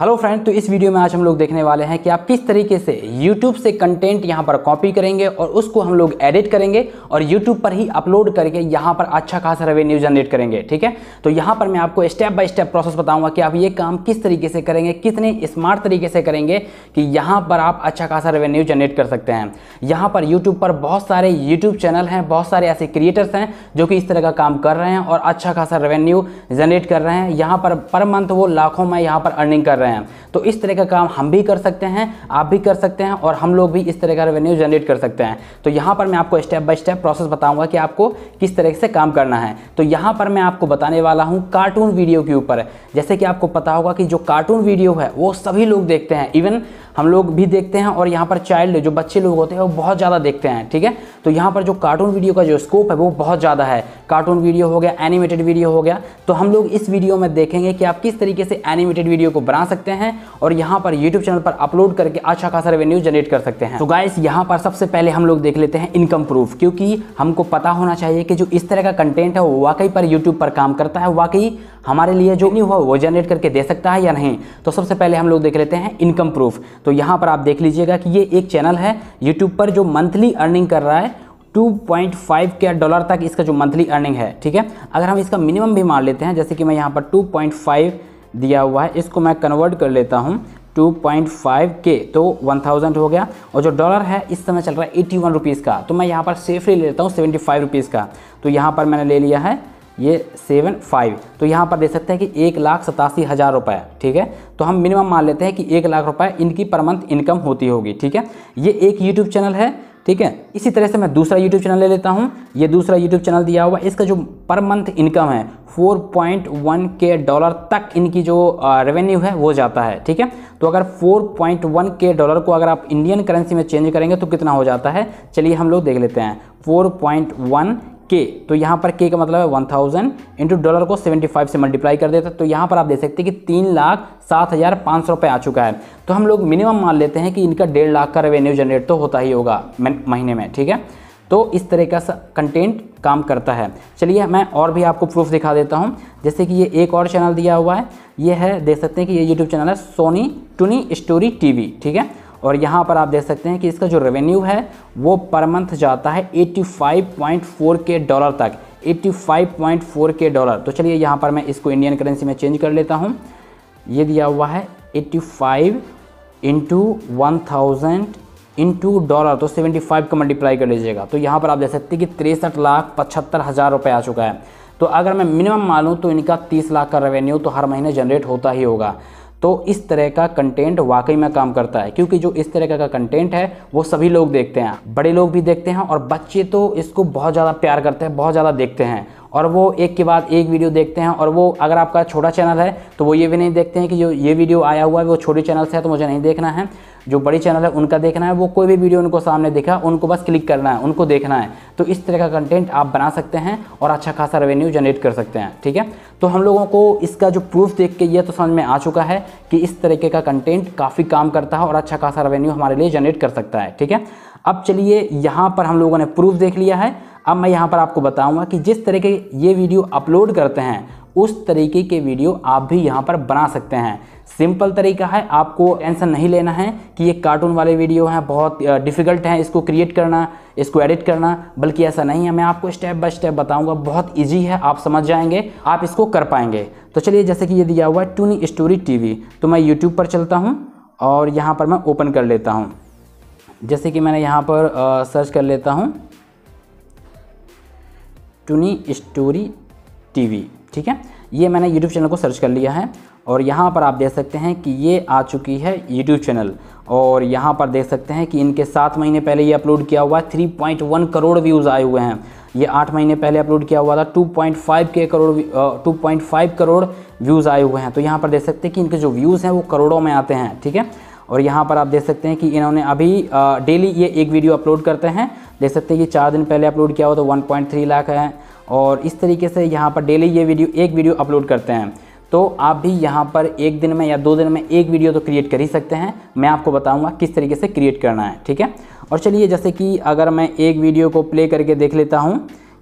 hello friend तो इस video में आज हम लोग देखने वाले हैं कि आप किस तरीके से यूट्यूब से कंटेंट यहां पर कॉपी करेंगे और उसको हम लोग एडिट करेंगे और यूट्यूब पर ही अपलोड करके यहां पर अच्छा खासा रेवेन्यू जनरेट करेंगे ठीक है तो यहां पर मैं आपको स्टेप बाय स्टेप प्रोसेस बताऊंगा कि आप ये काम किस तरीके से करेंगे कितने स्मार्ट तरीके से करेंगे कि यहाँ पर आप अच्छा खासा रेवेन्यू जनरेट कर सकते हैं यहाँ पर यूट्यूब पर बहुत सारे यूट्यूब चैनल हैं बहुत सारे ऐसे क्रिएटर्स हैं जो कि इस तरह का काम कर रहे हैं और अच्छा खासा रेवेन्यू जनरेट कर रहे हैं यहाँ पर पर मंथ वो लाखों में यहाँ पर अर्निंग कर रहे हैं रहे हैं तो इस तरह का काम हम भी कर सकते हैं आप भी कर सकते हैं और हम लोग भी इस तरह का रेवेन्यू जनरेट कर सकते हैं तो यहाँ पर मैं आपको स्टेप बाय स्टेप प्रोसेस बताऊंगा कि आपको किस तरह से काम करना है तो यहाँ पर मैं आपको बताने वाला हूँ कार्टून वीडियो के ऊपर जैसे कि आपको पता होगा कि जो कार्टून वीडियो है वो सभी लोग देखते हैं इवन हम लोग भी देखते हैं और यहाँ पर चाइल्ड जो बच्चे लोग होते हैं वो बहुत ज़्यादा देखते हैं ठीक है तो यहाँ पर जो कार्टून वीडियो का जो स्कोप है वो बहुत ज़्यादा है कार्टून वीडियो हो गया एनिमेटेड वीडियो हो गया तो हम लोग इस वीडियो में देखेंगे कि आप किस तरीके से एनिमेटेड वीडियो को बना सकते हैं और यहाँ पर यूट्यूब चैनल पर अपलोड करके अच्छा खासा रेवेन्यू जनरेट कर सकते हैं तो गाइस यहाँ पर सबसे पहले हम लोग देख लेते हैं इनकम प्रूफ क्योंकि हमको पता होना चाहिए कि जो इस तरह का कंटेंट है वो वाकई पर यूट्यूब पर काम करता है वाकई हमारे लिए जो नहीं हुआ वो जनरेट करके दे सकता है या नहीं तो सबसे पहले हम लोग देख लेते हैं इनकम प्रूफ तो यहाँ पर आप देख लीजिएगा कि ये एक चैनल है यूट्यूब पर जो मंथली अर्निंग कर रहा है 2.5 के डॉलर तक इसका जो मंथली अर्निंग है ठीक है अगर हम इसका मिनिमम भी मान लेते हैं जैसे कि मैं यहाँ पर 2.5 दिया हुआ है इसको मैं कन्वर्ट कर लेता हूँ 2.5 के तो 1000 हो गया और जो डॉलर है इस समय चल रहा है एट्टी वन रुपीज़ का तो मैं यहाँ पर सेफली ले लेता हूँ सेवेंटी फाइव रुपीज़ का तो यहाँ पर मैंने ले लिया है ये सेवन फाइव तो यहाँ पर दे सकते हैं कि एक लाख सतासी हज़ार रुपये ठीक है तो हम मिनिमम मान लेते हैं कि एक लाख रुपये इनकी पर मंथ इनकम होती होगी ठीक है ये एक यूट्यूब चैनल है ठीक है इसी तरह से मैं दूसरा यूट्यूब चैनल ले लेता हूँ ये दूसरा यूट्यूब चैनल दिया हुआ इसका जो पर मंथ इनकम है 4.1 के डॉलर तक इनकी जो रेवेन्यू है वो जाता है ठीक है तो अगर 4.1 के डॉलर को अगर आप इंडियन करेंसी में चेंज करेंगे तो कितना हो जाता है चलिए हम लोग देख लेते हैं 4.1 के तो यहाँ पर के का मतलब है वन थाउजेंड इंटू डॉलर को सेवेंटी फाइव से मल्टीप्लाई कर देता है तो यहाँ पर आप देख सकते हैं कि तीन लाख सात हज़ार पाँच सौ रुपये आ चुका है तो हम लोग मिनिमम मान लेते हैं कि इनका डेढ़ लाख का रेवेन्यू जनरेट तो होता ही होगा महीने में ठीक है तो इस तरह का कंटेंट काम करता है चलिए मैं और भी आपको प्रूफ दिखा देता हूँ जैसे कि ये एक और चैनल दिया हुआ है ये है देख सकते हैं कि ये यूट्यूब चैनल है सोनी टूनी स्टोरी टी ठीक है और यहाँ पर आप देख सकते हैं कि इसका जो रेवेन्यू है वो पर मंथ जाता है 85.4 के डॉलर तक 85.4 के डॉलर तो चलिए यहाँ पर मैं इसको इंडियन करेंसी में चेंज कर लेता हूँ ये दिया हुआ है 85 five into one thousand into dollar तो 75 का मल्टीप्लाई कर लीजिएगा तो यहाँ पर आप देख सकते हैं कि तिरसठ लाख पचहत्तर हज़ार रुपये आ चुका है तो अगर मैं मिनिमम मान लूँ तो इनका तीस लाख का रेवेन्यू तो हर महीने जनरेट होता ही होगा तो इस तरह का कंटेंट वाकई में काम करता है क्योंकि जो इस तरह का कंटेंट है वो सभी लोग देखते हैं बड़े लोग भी देखते हैं और बच्चे तो इसको बहुत ज़्यादा प्यार करते हैं बहुत ज़्यादा देखते हैं और वो एक के बाद एक वीडियो देखते हैं और वो अगर आपका छोटा चैनल है तो वो ये भी नहीं देखते हैं कि जो ये वीडियो आया हुआ है वो छोटे चैनल से है तो मुझे नहीं देखना है जो बड़ी चैनल है उनका देखना है वो कोई भी वीडियो उनको सामने देखा उनको बस क्लिक करना है उनको देखना है तो इस तरह का कंटेंट आप बना सकते हैं और अच्छा खासा रेवेन्यू जनरेट कर सकते हैं ठीक है तो हम लोगों को इसका जो प्रूफ देख के ये तो समझ में आ चुका है कि इस तरीके का कंटेंट काफ़ी काम करता है और अच्छा खासा रेवेन्यू हमारे लिए जनरेट कर सकता है ठीक है अब चलिए यहाँ पर हम लोगों ने प्रूफ देख लिया है अब मैं यहाँ पर आपको बताऊँगा कि जिस तरह के ये वीडियो अपलोड करते हैं उस तरीके के वीडियो आप भी यहाँ पर बना सकते हैं सिंपल तरीका है आपको टेंशन नहीं लेना है कि ये कार्टून वाले वीडियो हैं बहुत डिफ़िकल्ट हैं इसको क्रिएट करना इसको एडिट करना बल्कि ऐसा नहीं है मैं आपको स्टेप बाय स्टेप बताऊंगा बहुत इजी है आप समझ जाएंगे आप इसको कर पाएंगे तो चलिए जैसे कि ये दिया हुआ है टूनी स्टोरी टी तो मैं यूट्यूब पर चलता हूँ और यहाँ पर मैं ओपन कर लेता हूँ जैसे कि मैंने यहाँ पर आ, सर्च कर लेता हूँ टूनी स्टोरी टीवी ठीक है ये मैंने यूट्यूब चैनल को सर्च कर लिया है और यहाँ पर आप देख सकते हैं कि ये आ चुकी है यूट्यूब चैनल और यहाँ पर देख सकते हैं कि इनके सात महीने पहले ये अपलोड किया हुआ है three point one crore views आए हुए हैं ये आठ महीने पहले अपलोड किया हुआ था टू पॉइंट फाइव के crore two point five crore views आए हुए हैं तो यहाँ पर देख सकते हैं कि इनके जो व्यूज़ हैं वो करोड़ों में आते हैं ठीक है और यहाँ पर आप देख सकते हैं कि इन्होंने अभी डेली ये एक वीडियो अपलोड करते हैं देख सकते हैं कि चार दिन पहले अपलोड किया हो तो 1.3 लाख है और इस तरीके से यहाँ पर डेली ये वीडियो एक वीडियो अपलोड करते हैं तो आप भी यहाँ पर एक दिन में या दो दिन में एक वीडियो तो क्रिएट कर ही सकते हैं मैं आपको बताऊँगा किस तरीके से क्रिएट करना है ठीक है और चलिए जैसे कि अगर मैं एक वीडियो को प्ले करके देख लेता हूँ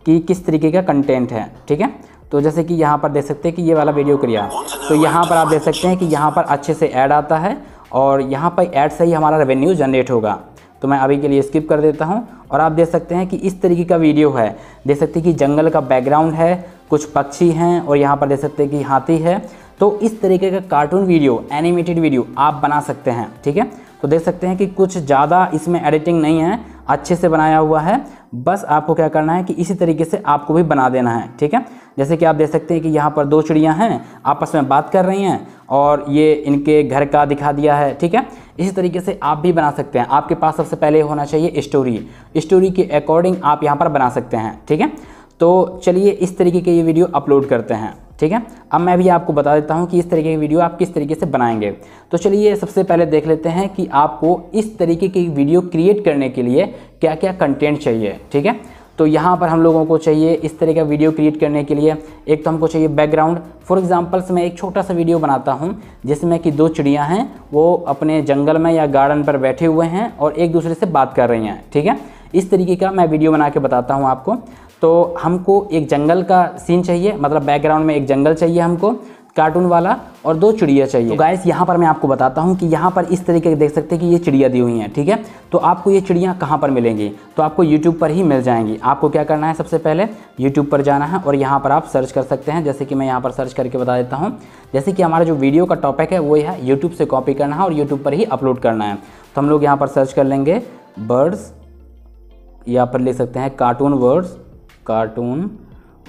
कि किस तरीके का कंटेंट है ठीक है तो जैसे कि यहाँ पर देख सकते हैं कि ये वाला वीडियो क्रिया तो यहाँ पर आप देख सकते हैं कि यहाँ पर अच्छे से ऐड आता है और यहाँ पर ऐड से ही हमारा रेवेन्यू जनरेट होगा तो मैं अभी के लिए स्किप कर देता हूँ और आप देख सकते हैं कि इस तरीके का वीडियो है देख सकते हैं कि जंगल का बैकग्राउंड है कुछ पक्षी हैं और यहाँ पर देख सकते हैं कि हाथी है तो इस तरीके का कार्टून वीडियो एनिमेटेड वीडियो आप बना सकते हैं ठीक है तो देख सकते हैं कि कुछ ज़्यादा इसमें एडिटिंग नहीं है अच्छे से बनाया हुआ है बस आपको क्या करना है कि इसी तरीके से आपको भी बना देना है ठीक है जैसे कि आप देख सकते हैं कि यहाँ पर दो चिड़ियाँ हैं आपस में बात कर रही हैं और ये इनके घर का दिखा दिया है ठीक है इसी तरीके से आप भी बना सकते हैं आपके पास सबसे पहले होना चाहिए स्टोरी स्टोरी के अकॉर्डिंग आप यहाँ पर बना सकते हैं ठीक है तो चलिए इस तरीके के ये वीडियो अपलोड करते हैं ठीक है अब मैं भी आपको बता देता हूँ कि इस तरीके की वीडियो आप किस तरीके से बनाएंगे तो चलिए सबसे पहले देख लेते हैं कि आपको इस तरीके की वीडियो क्रिएट करने के लिए क्या क्या कंटेंट चाहिए ठीक है तो यहाँ पर हम लोगों को चाहिए इस तरह का वीडियो क्रिएट करने के लिए एक तो हमको चाहिए बैकग्राउंड फॉर एग्जाम्पल्स मैं एक छोटा सा वीडियो बनाता हूँ जिसमें कि दो चिड़िया हैं वो अपने जंगल में या गार्डन पर बैठे हुए हैं और एक दूसरे से बात कर रही हैं ठीक है इस तरीके का मैं वीडियो बना के बताता हूँ आपको तो हमको एक जंगल का सीन चाहिए मतलब बैकग्राउंड में एक जंगल चाहिए हमको कार्टून वाला और दो चिड़िया चाहिए तो गाइस यहाँ पर मैं आपको बताता हूँ कि यहाँ पर इस तरीके के देख सकते हैं कि ये चिड़िया दी हुई हैं ठीक है तो आपको ये चिड़िया कहाँ पर मिलेंगी तो आपको यूट्यूब पर ही मिल जाएंगी आपको क्या करना है सबसे पहले यूट्यूब पर जाना है और यहाँ पर आप सर्च कर सकते हैं जैसे कि मैं यहाँ पर सर्च करके बता देता हूँ जैसे कि हमारा जो वीडियो का टॉपिक है वो है यूट्यूब से कॉपी करना है और यूट्यूब पर ही अपलोड करना है तो हम लोग यहाँ पर सर्च कर लेंगे बर्ड्स यहाँ पर लिख सकते हैं cartoon words cartoon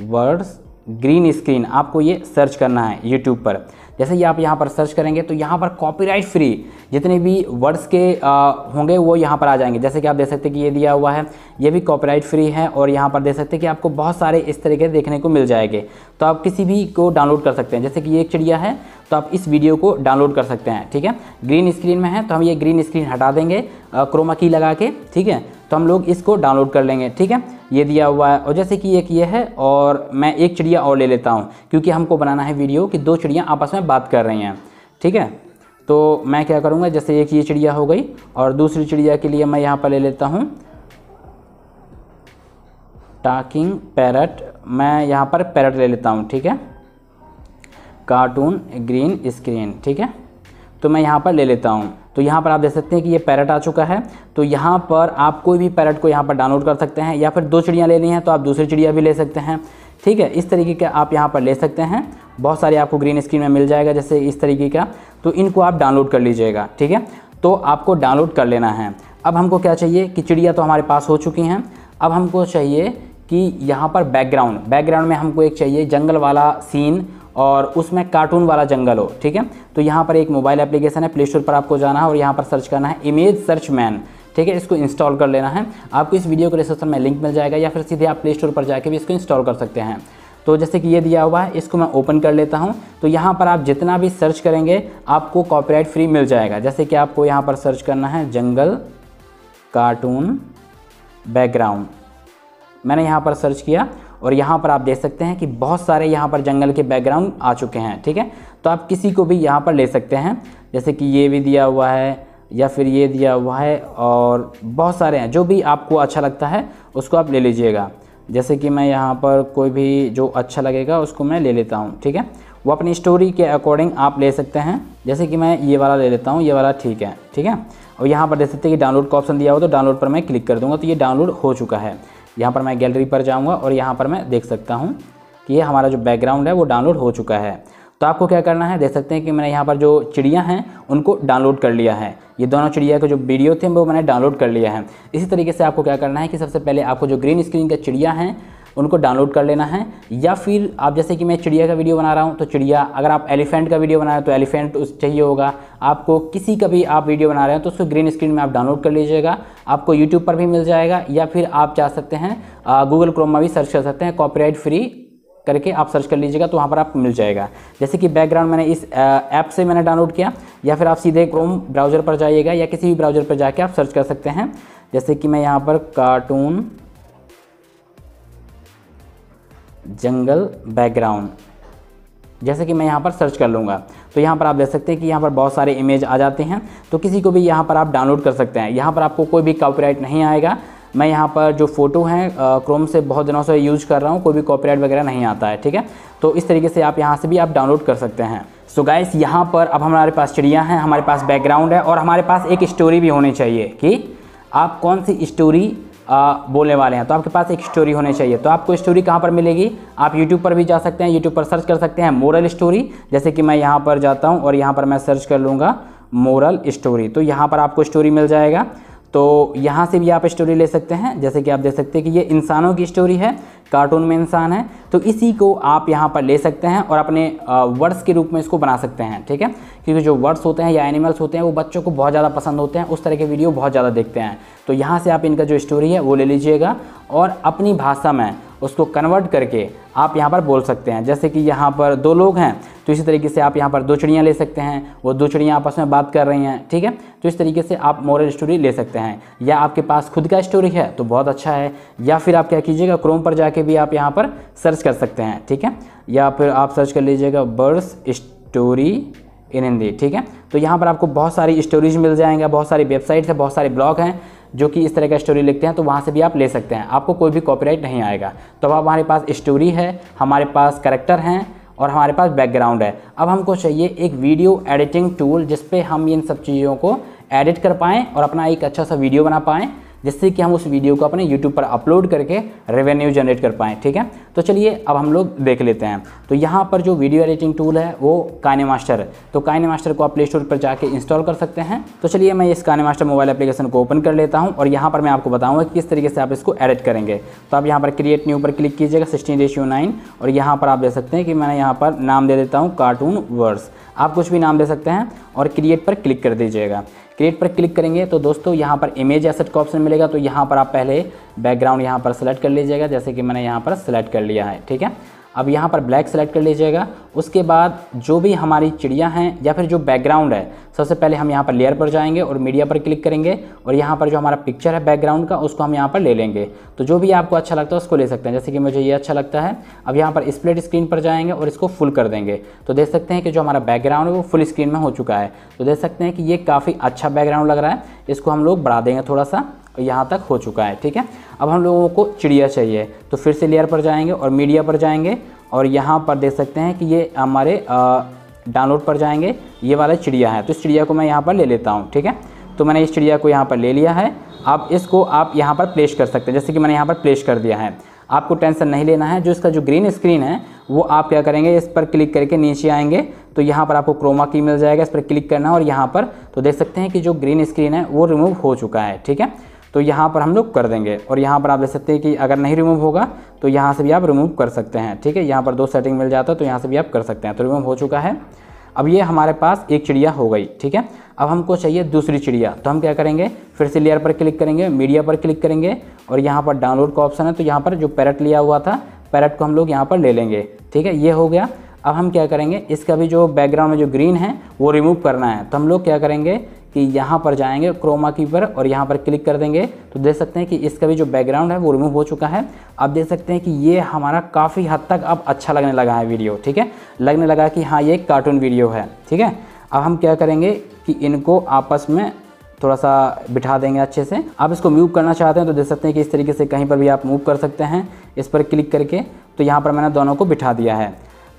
words green screen आपको ये सर्च करना है यूट्यूब पर जैसे ही आप यहाँ पर सर्च करेंगे तो यहाँ पर कॉपीराइट फ्री जितने भी वर्ड्स के आ, होंगे वो यहाँ पर आ जाएंगे जैसे कि आप देख सकते हैं कि ये दिया हुआ है ये भी कॉपीराइट फ्री है और यहाँ पर देख सकते हैं कि आपको बहुत सारे इस तरीके देखने को मिल जाएंगे तो आप किसी भी को डाउनलोड कर सकते हैं जैसे कि ये एक चिड़िया है तो आप इस वीडियो को डाउनलोड कर सकते हैं ठीक है ग्रीन स्क्रीन में है तो हम ये ग्रीन स्क्रीन हटा देंगे क्रोमा की लगा के ठीक है तो हम लोग इसको डाउनलोड कर लेंगे ठीक है ये दिया हुआ है और जैसे कि एक ये है और मैं एक चिड़िया और ले लेता हूँ क्योंकि हमको बनाना है वीडियो कि दो चिड़िया आपस में बात कर रही हैं ठीक है तो मैं क्या करूँगा जैसे एक ये चिड़िया हो गई और दूसरी चिड़िया के लिए मैं यहाँ पर ले लेता हूँ टाकिंग पैरट मैं यहाँ पर पैरट ले लेता हूँ ठीक है कार्टून ग्रीन स्क्रीन ठीक है तो मैं यहाँ पर ले लेता हूँ तो यहाँ पर आप देख सकते हैं कि ये पैरट आ चुका है तो यहाँ पर आप कोई भी पैरट को यहाँ पर डाउनलोड कर सकते हैं या फिर दो चिड़ियाँ लेनी है तो आप दूसरी चिड़िया भी ले सकते हैं ठीक है इस तरीके का आप यहाँ पर ले सकते हैं बहुत सारे आपको ग्रीन स्क्रीन में मिल जाएगा जैसे इस तरीके का तो इनको आप डाउनलोड कर लीजिएगा ठीक है तो आपको डाउनलोड कर लेना है अब हमको क्या चाहिए कि चिड़िया तो हमारे पास हो चुकी हैं अब हमको चाहिए कि यहाँ पर बैकग्राउंड बैकग्राउंड में हमको एक चाहिए जंगल वाला सीन और उसमें कार्टून वाला जंगल हो ठीक है तो यहाँ पर एक मोबाइल एप्लीकेशन है प्ले स्टोर पर आपको जाना है और यहाँ पर सर्च करना है इमेज सर्च मैन ठीक है इसको इंस्टॉल कर लेना है आपको इस वीडियो को डिस्क्रिप्शन में लिंक मिल जाएगा या फिर सीधे आप प्ले स्टोर पर जाकर भी इसको इंस्टॉल कर सकते हैं तो जैसे कि ये दिया हुआ है इसको मैं ओपन कर लेता हूँ तो यहाँ पर आप जितना भी सर्च करेंगे आपको कॉपीराइट फ्री मिल जाएगा जैसे कि आपको यहाँ पर सर्च करना है जंगल कार्टून बैकग्राउंड मैंने यहाँ पर सर्च किया और यहाँ पर आप देख सकते हैं कि बहुत सारे यहाँ पर जंगल के बैकग्राउंड आ चुके हैं ठीक है तो आप किसी को भी यहाँ पर ले सकते हैं जैसे कि ये भी दिया हुआ है या फिर ये दिया हुआ है और बहुत सारे हैं जो भी आपको अच्छा लगता है उसको आप ले लीजिएगा जैसे कि मैं यहाँ पर कोई भी जो अच्छा लगेगा उसको मैं ले लेता हूँ ठीक है वो अपनी स्टोरी के अकॉर्डिंग आप ले सकते हैं जैसे कि मैं ये वाला ले लेता हूँ ये वाला ठीक है ठीक है और यहाँ पर देख सकते हैं कि डाउनलोड का ऑप्शन दिया हो तो डाउनलोड पर मैं क्लिक कर दूँगा तो ये डाउनलोड हो चुका है यहाँ पर मैं गैलरी पर जाऊँगा और यहाँ पर मैं देख सकता हूँ कि ये हमारा जो बैकग्राउंड है वो डाउनलोड हो चुका है तो आपको क्या करना है देख सकते हैं कि मैंने यहाँ पर जो चिड़िया हैं उनको डाउनलोड कर लिया है ये दोनों चिड़िया के जो वीडियो थे वो मैंने डाउनलोड कर लिया है इसी तरीके से आपको क्या करना है कि सबसे पहले आपको जो ग्रीन स्क्रीन का चिड़िया हैं उनको डाउनलोड कर लेना है या फिर आप जैसे कि मैं चिड़िया का वीडियो बना रहा हूँ तो चिड़िया अगर आप एलिफेंट का वीडियो बना रहे हो तो एलिफेंट तो उस चाहिए होगा आपको किसी का भी आप वीडियो बना रहे हो तो उसको ग्रीन स्क्रीन में आप डाउनलोड कर लीजिएगा आपको यूट्यूब पर भी मिल जाएगा या फिर आप जा सकते हैं गूगल क्रोम में भी सर्च कर सकते हैं कॉपीराइट फ्री करके आप सर्च कर लीजिएगा तो वहाँ पर आप मिल जाएगा जैसे कि बैकग्राउंड मैंने इस ऐप से मैंने डाउनलोड किया या फिर आप सीधे क्रोम ब्राउज़र पर जाइएगा या किसी भी ब्राउज़र पर जाके आप सर्च कर सकते हैं जैसे कि मैं यहाँ पर कार्टून जंगल बैकग्राउंड जैसे कि मैं यहाँ पर सर्च कर लूँगा तो यहाँ पर आप देख सकते हैं कि यहाँ पर बहुत सारे इमेज आ जाते हैं तो किसी को भी यहाँ पर आप डाउनलोड कर सकते हैं यहाँ पर आपको कोई भी कॉपीराइट नहीं आएगा मैं यहाँ पर जो फ़ोटो हैं क्रोम से बहुत दिनों से यूज़ कर रहा हूँ कोई भी कॉपीराइट वगैरह नहीं आता है ठीक है तो इस तरीके से आप यहाँ से भी आप डाउनलोड कर सकते हैं सो so गाइस यहाँ पर अब हमारे पास चिड़िया हैं हमारे पास बैकग्राउंड है और हमारे पास एक स्टोरी भी होनी चाहिए कि आप कौन सी स्टोरी आ, बोलने वाले हैं तो आपके पास एक स्टोरी होनी चाहिए तो आपको स्टोरी कहाँ पर मिलेगी आप यूट्यूब पर भी जा सकते हैं यूट्यूब पर सर्च कर सकते हैं मोरल स्टोरी जैसे कि मैं यहाँ पर जाता हूँ और यहाँ पर मैं सर्च कर लूँगा मोरल स्टोरी तो यहाँ पर आपको स्टोरी मिल जाएगा तो यहाँ से भी आप स्टोरी ले सकते हैं जैसे कि आप देख सकते हैं कि ये इंसानों की स्टोरी है कार्टून में इंसान है तो इसी को आप यहाँ पर ले सकते हैं और अपने वर्ड्स के रूप में इसको बना सकते हैं ठीक है क्योंकि जो वर्ड्स होते हैं या एनिमल्स होते हैं वो बच्चों को बहुत ज़्यादा पसंद होते हैं उस तरह के वीडियो बहुत ज़्यादा देखते हैं तो यहाँ से आप इनका जो स्टोरी है वो ले लीजिएगा और अपनी भाषा में उसको कन्वर्ट करके आप यहाँ पर बोल सकते हैं जैसे कि यहाँ पर दो लोग हैं तो इसी तरीके से आप यहाँ पर दो चिड़ियाँ ले सकते हैं वो दो चिड़ियाँ आपस में बात कर रही हैं ठीक है तो इस तरीके से आप मॉरल स्टोरी ले सकते हैं या आपके पास खुद का स्टोरी है तो बहुत अच्छा है या फिर आप क्या कीजिएगा क्रोम पर जाके भी आप यहाँ पर सर्च कर सकते हैं ठीक है या फिर आप सर्च कर लीजिएगा बर्ड्स स्टोरी इन हिंदी ठीक है तो यहाँ पर आपको बहुत सारी स्टोरीज मिल जाएंगे बहुत सारी वेबसाइट्स हैं बहुत सारे ब्लॉग हैं जो कि इस तरह का स्टोरी लिखते हैं तो वहाँ से भी आप ले सकते हैं आपको कोई भी कॉपीराइट नहीं आएगा तो अब हमारे पास स्टोरी है हमारे पास करेक्टर हैं और हमारे पास बैकग्राउंड है अब हमको चाहिए एक वीडियो एडिटिंग टूल जिसपे हम इन सब चीज़ों को एडिट कर पाएँ और अपना एक अच्छा सा वीडियो बना पाएँ जिससे कि हम उस वीडियो को अपने यूट्यूब पर अपलोड करके रेवेन्यू जनरेट कर पाएँ ठीक है तो चलिए अब हम लोग देख लेते हैं तो यहाँ पर जो वीडियो एडिटिंग टूल है वो काने मास्टर तो काने मास्टर को आप प्ले स्टोर पर जाके इंस्टॉल कर सकते हैं तो चलिए मैं इस काने मास्टर मोबाइल एप्लीकेशन को ओपन कर लेता हूँ और यहाँ पर मैं आपको बताऊँगा किस तरीके से आप इसको एडिट करेंगे तो आप यहाँ पर क्रिएट न्यू पर क्लिक कीजिएगा सिक्सटीन रेशियो नाइन और यहाँ पर आप देख सकते हैं कि मैंने यहाँ पर नाम दे देता हूँ कार्टून वर्ड्स आप कुछ भी नाम दे सकते हैं और क्रिएट पर क्लिक कर दीजिएगा क्रिएट पर क्लिक करेंगे तो दोस्तों यहाँ पर इमेज एसेट का ऑप्शन मिलेगा तो यहाँ पर आप पहले बैकग्राउंड यहाँ पर सेलेक्ट कर लीजिएगा जैसे कि मैंने यहाँ पर सेलेक्ट कर लिया है ठीक है अब यहाँ पर ब्लैक सेलेक्ट कर लीजिएगा उसके बाद जो भी हमारी चिड़िया हैं या फिर जो बैकग्राउंड है सबसे पहले हम यहाँ पर लेयर पर जाएंगे और मीडिया पर क्लिक करेंगे और यहाँ पर जो हमारा पिक्चर है बैकग्राउंड का उसको हम यहाँ पर ले लेंगे तो जो भी आपको अच्छा लगता है उसको ले सकते हैं जैसे कि मुझे ये अच्छा लगता है अब यहाँ पर स्प्लिट स्क्रीन पर जाएंगे और इसको फुल कर देंगे तो देख सकते हैं कि जो हमारा बैकग्राउंड है वो फुल स्क्रीन में हो चुका है तो देख सकते हैं कि ये काफ़ी अच्छा बैकग्राउंड लग रहा है इसको हम लोग बढ़ा देंगे थोड़ा सा यहाँ तक हो चुका है ठीक है अब हम लोगों को चिड़िया चाहिए तो फिर से लेयर पर जाएंगे और मीडिया पर जाएंगे और यहाँ पर देख सकते हैं कि ये हमारे डाउनलोड पर जाएंगे ये वाला चिड़िया है तो इस चिड़िया को मैं यहाँ पर ले लेता हूँ ठीक है तो मैंने इस चिड़िया को यहाँ पर ले लिया है आप इसको आप यहाँ पर प्लेस कर सकते हैं जैसे कि मैंने यहाँ पर प्लेस कर दिया है आपको टेंशन नहीं लेना है जो इसका जो ग्रीन स्क्रीन है वो आप क्या करेंगे इस पर क्लिक करके नीचे आएंगे तो यहाँ पर आपको क्रोमा की मिल जाएगा इस पर क्लिक करना और यहाँ पर तो देख सकते हैं कि जो ग्रीन स्क्रीन है वो रिमूव हो चुका है ठीक है तो यहाँ पर हम लोग कर देंगे और यहाँ पर आप देख सकते हैं कि अगर नहीं रिमूव होगा तो यहाँ से भी आप रिमूव कर सकते हैं ठीक है यहाँ पर दो सेटिंग मिल जाता है तो यहाँ से भी आप कर सकते हैं तो रिमूव हो चुका है अब ये हमारे पास एक चिड़िया हो गई ठीक है अब हमको चाहिए दूसरी चिड़िया तो हम क्या करेंगे फिर से लेयर पर क्लिक करेंगे मीडिया पर क्लिक करेंगे और यहाँ पर डाउनलोड का ऑप्शन है तो यहाँ पर जो पैरट लिया हुआ था पैरट को हम लोग यहाँ पर ले लेंगे ठीक है ये हो गया अब हम क्या करेंगे इसका भी जो बैकग्राउंड में जो ग्रीन है वो रिमूव करना है तो हम लोग क्या करेंगे कि यहाँ पर जाएंगे क्रोमा की पर और यहाँ पर क्लिक कर देंगे तो देख सकते हैं कि इसका भी जो बैकग्राउंड है वो रिमूव हो चुका है अब देख सकते हैं कि ये हमारा काफ़ी हद तक अब अच्छा लगने लगा है वीडियो ठीक है लगने लगा कि हाँ ये कार्टून वीडियो है ठीक है अब हम क्या करेंगे कि इनको आपस में थोड़ा सा बिठा देंगे अच्छे से आप इसको मूव करना चाहते हैं तो देख सकते हैं कि इस तरीके से कहीं पर भी आप मूव कर सकते हैं इस पर क्लिक करके तो यहाँ पर मैंने दोनों को बिठा दिया है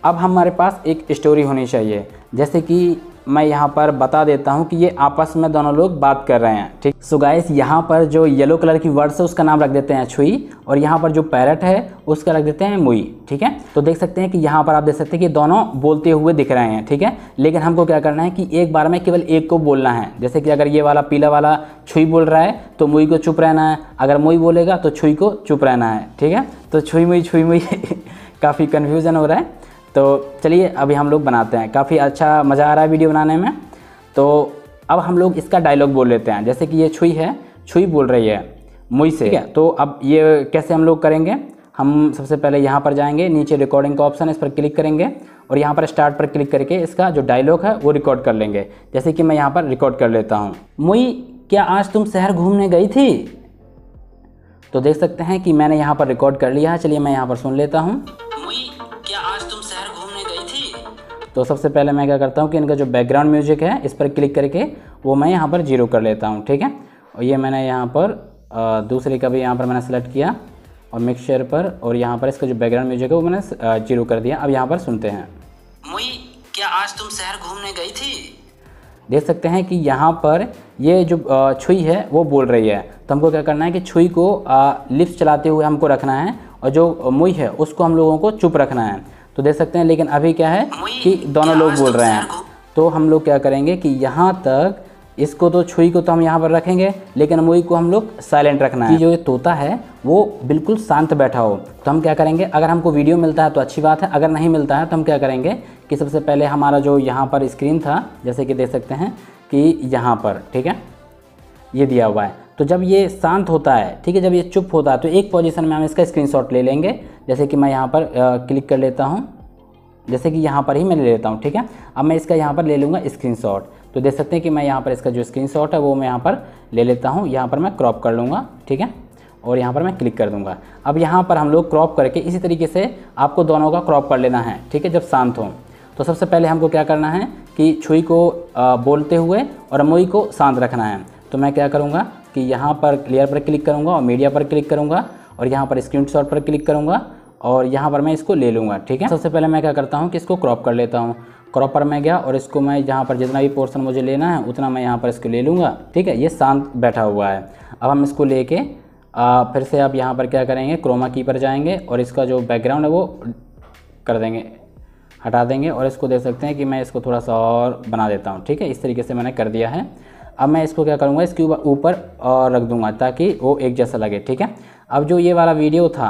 अब हमारे पास एक स्टोरी होनी चाहिए जैसे कि मैं यहाँ पर बता देता हूँ कि ये आपस में दोनों लोग बात कर रहे हैं ठीक सो गाइस यहाँ पर जो येलो कलर की वर्ड्स है उसका नाम रख देते हैं छुई और यहाँ पर जो पैरट है उसका रख देते हैं मुई ठीक है तो देख सकते हैं कि यहाँ पर आप देख सकते हैं कि दोनों बोलते हुए दिख रहे हैं ठीक है लेकिन हमको क्या करना है कि एक बार में केवल एक को बोलना है जैसे कि अगर ये वाला पीला वाला छुई बोल रहा है तो मुई को चुप रहना है अगर मुई बोलेगा तो छुई को चुप रहना है ठीक है तो छुई मुई छुई मुई काफ़ी कन्फ्यूज़न हो रहा है तो चलिए अभी हम लोग बनाते हैं काफ़ी अच्छा मज़ा आ रहा है वीडियो बनाने में तो अब हम लोग इसका डायलॉग बोल लेते हैं जैसे कि ये छुई है छुई बोल रही है मुई से तो अब ये कैसे हम लोग करेंगे हम सबसे पहले यहाँ पर जाएंगे नीचे रिकॉर्डिंग का ऑप्शन है इस पर क्लिक करेंगे और यहाँ पर स्टार्ट पर क्लिक करके इसका जो डायलॉग है वो रिकॉर्ड कर लेंगे जैसे कि मैं यहाँ पर रिकॉर्ड कर लेता हूँ मुई क्या आज तुम शहर घूमने गई थी तो देख सकते हैं कि मैंने यहाँ पर रिकॉर्ड कर लिया है चलिए मैं यहाँ पर सुन लेता हूँ मुई तो सबसे पहले मैं क्या करता हूँ कि इनका जो बैकग्राउंड म्यूजिक है इस पर क्लिक करके वो मैं यहाँ पर जीरो कर लेता हूँ ठीक है और ये मैंने यहाँ पर दूसरे का भी यहाँ पर मैंने सेलेक्ट किया और मिक्सचर पर और यहाँ पर इसका जो बैकग्राउंड म्यूजिक है वो मैंने जीरो कर दिया अब यहाँ पर सुनते हैं मुई क्या आज तुम शहर घूमने गई थी देख सकते हैं कि यहाँ पर ये जो छुई है वो बोल रही है तो हमको क्या करना है कि छुई को लिप्स चलाते हुए हमको रखना है और जो मुई है उसको हम लोगों को चुप रखना है तो देख सकते हैं लेकिन अभी क्या है कि दोनों लोग बोल रहे हैं तो हम लोग क्या करेंगे कि यहाँ तक इसको तो छुई को तो हम यहाँ पर रखेंगे लेकिन मोई को हम लोग साइलेंट रखना है कि जो ये तोता है वो बिल्कुल शांत बैठा हो तो हम क्या करेंगे अगर हमको वीडियो मिलता है तो अच्छी बात है अगर नहीं मिलता है तो हम क्या करेंगे कि सबसे पहले हमारा जो यहाँ पर स्क्रीन था जैसे कि देख सकते हैं कि यहाँ पर ठीक है ये दिया हुआ है तो जब ये शांत होता है ठीक है जब ये चुप होता है तो एक पोजिशन में हम इसका स्क्रीन ले लेंगे जैसे कि मैं यहाँ पर क्लिक कर लेता हूँ जैसे कि यहाँ पर ही मैं ले लेता हूँ ठीक है अब मैं इसका यहाँ पर ले लूँगा स्क्रीनशॉट तो देख सकते हैं कि मैं यहाँ पर इसका जो स्क्रीनशॉट है वो मैं यहाँ पर ले लेता हूँ यहाँ पर मैं क्रॉप कर लूँगा ठीक है और यहाँ पर मैं क्लिक कर दूँगा अब यहाँ पर हम लोग क्रॉप करके इसी तरीके से आपको दोनों का क्रॉप कर लेना है ठीक है जब शांत हो तो सबसे पहले हमको क्या करना है कि छुई को बोलते हुए और मोई को शांत रखना है तो मैं क्या करूँगा कि यहाँ पर क्लियर पर क्लिक करूँगा और मीडिया पर क्लिक करूँगा और यहाँ पर स्क्रीन पर क्लिक करूँगा और यहाँ पर मैं इसको ले लूँगा ठीक है सबसे पहले मैं क्या करता हूँ कि इसको क्रॉप कर लेता हूँ क्रॉप पर मैं गया और इसको मैं जहाँ पर जितना भी पोर्सन मुझे लेना है उतना मैं यहाँ पर इसको ले लूँगा ठीक है ये शांत बैठा हुआ है अब हम इसको लेके फिर से आप यहाँ पर क्या करेंगे क्रोमा की पर जाएंगे और इसका जो बैकग्राउंड है वो कर देंगे हटा देंगे और इसको देख सकते हैं कि मैं इसको थोड़ा सा और बना देता हूँ ठीक है इस तरीके से मैंने कर दिया है अब मैं इसको क्या करूँगा इसके ऊपर और रख दूँगा ताकि वो एक जैसा लगे ठीक है अब जो ये वाला वीडियो था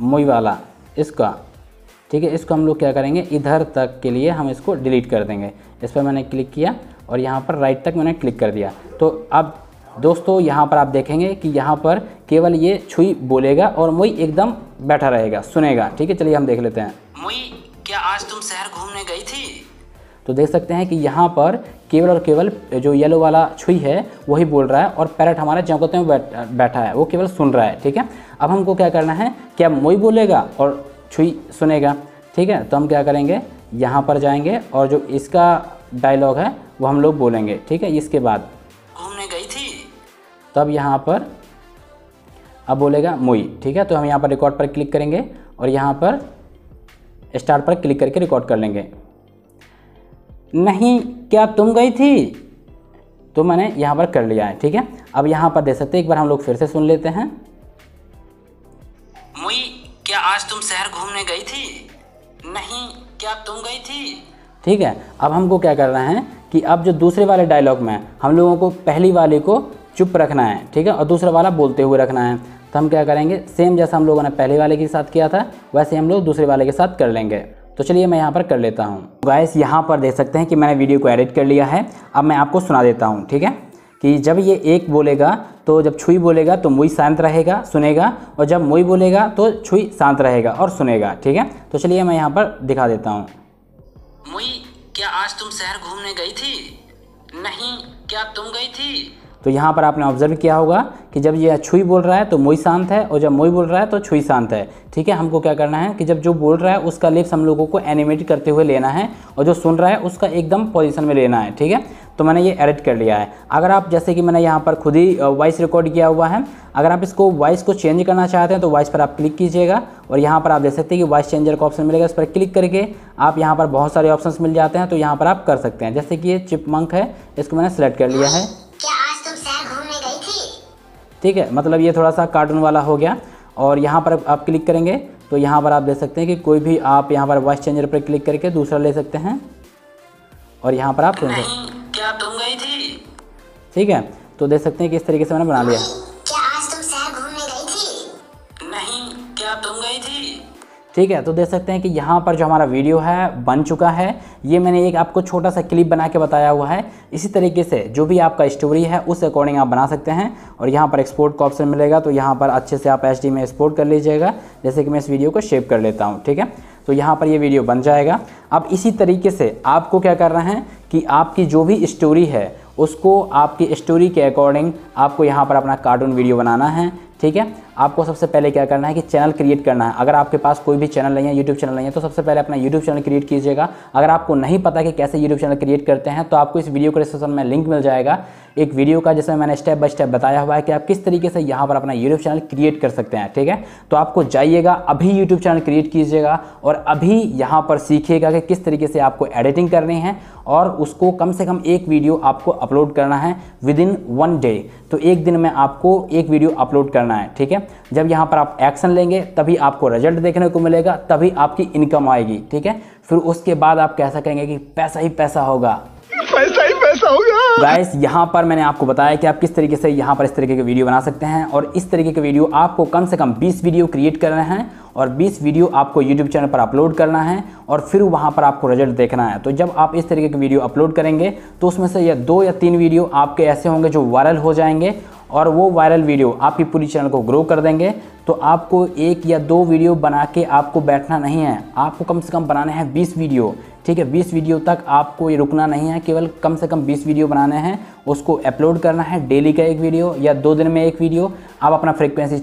मुई वाला इसका ठीक है इसको हम लोग क्या करेंगे इधर तक के लिए हम इसको डिलीट कर देंगे इस पर मैंने क्लिक किया और यहाँ पर राइट तक मैंने क्लिक कर दिया तो अब दोस्तों यहाँ पर आप देखेंगे कि यहाँ पर केवल ये छुई बोलेगा और मुई एकदम बैठा रहेगा सुनेगा ठीक है चलिए हम देख लेते हैं मुई क्या आज तुम शहर घूमने गई थी तो देख सकते हैं कि यहाँ पर केवल और केवल जो येलो वाला छुई है वही बोल रहा है और पैरट हमारे चौकते में बैठा है वो केवल सुन रहा है ठीक है अब हमको क्या करना है क्या मोई बोलेगा और छुई सुनेगा ठीक है तो हम क्या करेंगे यहाँ पर जाएंगे और जो इसका डायलॉग है वो हम लोग बोलेंगे ठीक है इसके बाद घूमने गई थी तब तो यहाँ पर अब बोलेगा मोई ठीक है तो हम यहाँ पर रिकॉर्ड पर क्लिक करेंगे और यहाँ पर स्टार्ट पर क्लिक करके रिकॉर्ड कर लेंगे नहीं क्या तुम गई थी तो मैंने यहाँ पर कर लिया है ठीक है अब यहाँ पर दे सकते एक बार हम लोग फिर से सुन लेते हैं मुई क्या आज तुम शहर घूमने गई थी नहीं क्या तुम गई थी ठीक है अब हमको क्या करना है कि अब जो दूसरे वाले डायलॉग में हम लोगों को पहली वाले को चुप रखना है ठीक है और दूसरा वाला बोलते हुए रखना है तो हम क्या करेंगे सेम जैसा हम लोगों ने पहले वाले के साथ किया था वैसे हम लोग दूसरे वाले के साथ कर लेंगे तो चलिए मैं यहाँ पर कर लेता हूँ गायस यहाँ पर देख सकते हैं कि मैंने वीडियो को एडिट कर लिया है अब मैं आपको सुना देता हूँ ठीक है कि जब ये एक बोलेगा तो जब छुई बोलेगा तो मुई शांत रहेगा सुनेगा और जब मुई बोलेगा तो छुई शांत रहेगा और सुनेगा ठीक है तो चलिए मैं यहाँ पर दिखा देता हूँ मुई क्या आज तुम शहर घूमने गई थी नहीं क्या तुम गई थी तो यहाँ पर आपने ऑब्जर्व किया होगा कि जब ये छुई बोल रहा है तो मोई शांत है और जब मोई बोल रहा है तो छुई शांत है ठीक है हमको क्या करना है कि जब जो बोल रहा है उसका लिप्स हम लोगों को एनिमेट करते हुए लेना है और जो सुन रहा है उसका एकदम पोजिशन में लेना है ठीक है तो मैंने ये एडिट कर लिया है अगर आप जैसे कि मैंने यहाँ पर खुद ही वॉइस रिकॉर्ड किया हुआ है अगर आप इसको वॉइस को चेंज करना चाहते हैं तो वॉइस पर आप क्लिक कीजिएगा और यहाँ पर आप देख सकते हैं कि वॉइस चेंजर का ऑप्शन मिलेगा इस पर क्लिक करके आप यहाँ पर बहुत सारे ऑप्शंस मिल जाते हैं तो यहाँ पर आप कर सकते हैं जैसे कि ये चिपमंक है इसको मैंने सेलेक्ट कर लिया है ठीक है मतलब ये थोड़ा सा कार्टून वाला हो गया और यहाँ पर आप क्लिक करेंगे तो यहाँ पर आप देख सकते हैं कि कोई भी आप यहाँ पर वॉइस चेंजर पर क्लिक करके दूसरा ले सकते हैं और यहाँ पर आप थी ठीक है तो देख सकते हैं कि इस तरीके से मैंने बना लिया ठीक है तो देख सकते हैं कि यहाँ पर जो हमारा वीडियो है बन चुका है ये मैंने एक आपको छोटा सा क्लिप बना के बताया हुआ है इसी तरीके से जो भी आपका स्टोरी है उस अकॉर्डिंग आप बना सकते हैं और यहाँ पर एक्सपोर्ट का ऑप्शन मिलेगा तो यहाँ पर अच्छे से आप एच में एक्सपोर्ट कर लीजिएगा जैसे कि मैं इस वीडियो को शेप कर लेता हूँ ठीक है तो यहाँ पर ये वीडियो बन जाएगा अब इसी तरीके से आपको क्या करना है कि आपकी जो भी स्टोरी है उसको आपकी स्टोरी के अकॉर्डिंग आपको यहाँ पर अपना कार्टून वीडियो बनाना है ठीक है आपको सबसे पहले क्या करना है कि चैनल क्रिएट करना है अगर आपके पास कोई भी चैनल नहीं है यूट्यूब चैनल नहीं है तो सबसे पहले अपना यूट्यूब चैनल क्रिएट कीजिएगा अगर आपको नहीं पता कि कैसे यूट्यूब चैनल क्रिएट करते हैं तो आपको इस वीडियो के डिस्क्रिप्शन में लिंक मिल जाएगा एक वीडियो का जिसमें मैंने स्टेप बाय स्टेप बताया हुआ है कि आप किस तरीके से यहाँ पर अपना यूट्यूब चैनल क्रिएट कर सकते हैं ठीक है तो आपको जाइएगा अभी यूट्यूब चैनल क्रिएट कीजिएगा और अभी यहाँ पर सीखिएगा कि किस तरीके से आपको एडिटिंग करनी है और उसको कम से कम एक वीडियो आपको अपलोड करना है विद इन वन डे तो एक दिन में आपको एक वीडियो अपलोड करना करना है ठीक है जब यहाँ पर आप एक्शन लेंगे तभी आपको रिजल्ट देखने को मिलेगा तभी आपकी इनकम आएगी ठीक है फिर उसके बाद आप कह सकेंगे कि पैसा ही पैसा होगा पैसा ही पैसा होगा गाइस यहाँ पर मैंने आपको बताया कि आप किस तरीके से यहाँ पर इस तरीके के वीडियो बना सकते हैं और इस तरीके के वीडियो आपको कम से कम 20 वीडियो क्रिएट करना हैं और 20 वीडियो आपको YouTube चैनल पर अपलोड करना है और फिर वहाँ पर आपको रिजल्ट देखना है तो जब आप इस तरीके के वीडियो अपलोड करेंगे तो उसमें से या दो या तीन वीडियो आपके ऐसे होंगे जो वायरल हो जाएंगे और वो वायरल वीडियो आपकी पूरी चैनल को ग्रो कर देंगे तो आपको एक या दो वीडियो बना के आपको बैठना नहीं है आपको कम से कम बनाने हैं बीस वीडियो ठीक है बीस वीडियो तक आपको ये रुकना नहीं है केवल कम से कम बीस वीडियो बनाने हैं उसको अपलोड करना है डेली का एक वीडियो या दो दिन में एक वीडियो आप अपना फ्रिक्वेंसी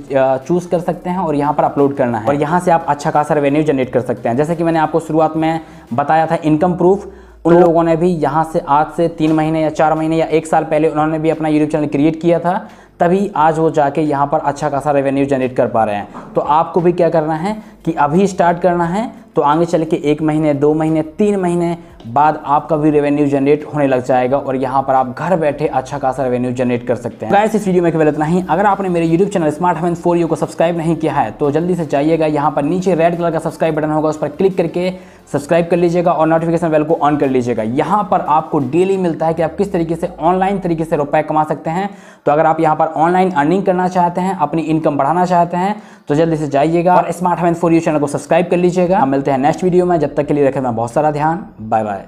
चूज़ कर सकते हैं और यहाँ पर अपलोड करना है और यहाँ से आप अच्छा खासा रेवेन्यू जनरेट कर सकते हैं जैसे कि मैंने आपको शुरुआत में बताया था इनकम प्रूफ तो उन लोगों ने भी यहाँ से आज से तीन महीने या चार महीने या एक साल पहले उन्होंने भी अपना यूट्यूब चैनल क्रिएट किया था तभी आज वो जाके यहाँ पर अच्छा खासा रेवेन्यू जनरेट कर पा रहे हैं तो आपको भी क्या करना है कि अभी स्टार्ट करना है तो आगे चल के एक महीने दो महीने तीन महीने बाद आपका भी रेवेन्यू जनरेट होने लग जाएगा और यहाँ पर आप घर बैठे अच्छा खासा रेवेन्यू जनरेट कर सकते हैं तो इस वीडियो में केवल इतना ही अगर आपने मेरे YouTube channel smart haven for you को सब्सक्राइब नहीं किया है तो जल्दी से जाइएगा यहाँ पर नीचे रेड कलर का सब्सक्राइब बटन होगा उस पर क्लिक करके सब्सक्राइब कर लीजिएगा और नोटिफिकेशन बेल को ऑन कर लीजिएगा यहाँ पर आपको डेली मिलता है कि आप किस तरीके से ऑनलाइन तरीके से रुपए कमा सकते हैं तो अगर आप यहाँ पर पर ऑनलाइन अर्निंग करना चाहते हैं अपनी इनकम बढ़ाना चाहते हैं तो जल्दी से जाइएगा और smart hand for you channel को सब्सक्राइब कर लीजिएगा मिलते हैं नेक्स्ट वीडियो में जब तक के लिए रखें बहुत सारा ध्यान बाय बाय